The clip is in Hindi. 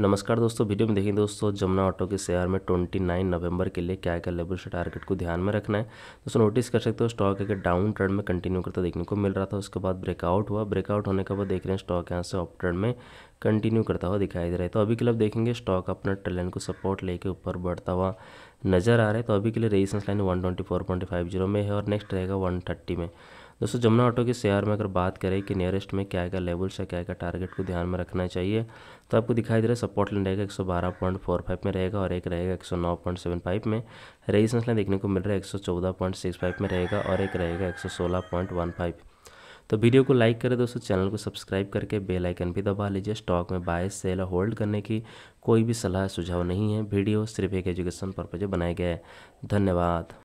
नमस्कार दोस्तों वीडियो में देखेंगे दोस्तों जमुना ऑटो के शेयर में 29 नवंबर के लिए क्या क्या लेवल से टारगेट को ध्यान में रखना है दोस्तों नोटिस कर सकते हो स्टॉक एक डाउन ट्रेंड में कंटिन्यू करता देखने को मिल रहा था उसके बाद ब्रेकआउट हुआ ब्रेकआउट होने के बाद देख रहे हैं स्टॉक यहाँ से अप ट्रेंड में कंटिन्यू करता हुआ दिखाई दे रहा है तो अभी के लिए आप देखेंगे स्टॉक अपना ट्रेलन को सपोर्ट लेके ऊपर बढ़ता हुआ नजर आ रहा है तो अभी के लिए रेजिस्टेंस लाइन वन में है और नेक्स्ट रहेगा वन में दोस्तों जमुना ऑटो के शेयर में अगर बात करें कि नियरेस्ट में क्या क्या लेवल्स है क्या क्या टारगेट को ध्यान में रखना चाहिए तो आपको दिखाई दे रहा है सपोर्ट लाइन रहेगा एक में रहेगा और एक रहेगा एक में रेजिस्टेंस लाइन देखने को मिल रहा है एक में रहेगा और एक रहेगा एक तो वीडियो को लाइक करें दोस्तों चैनल को सब्सक्राइब करके बेल आइकन भी दबा लीजिए स्टॉक में बाय सेल और होल्ड करने की कोई भी सलाह सुझाव नहीं है वीडियो सिर्फ एक एजुकेशन पर्पज बनाया गया है धन्यवाद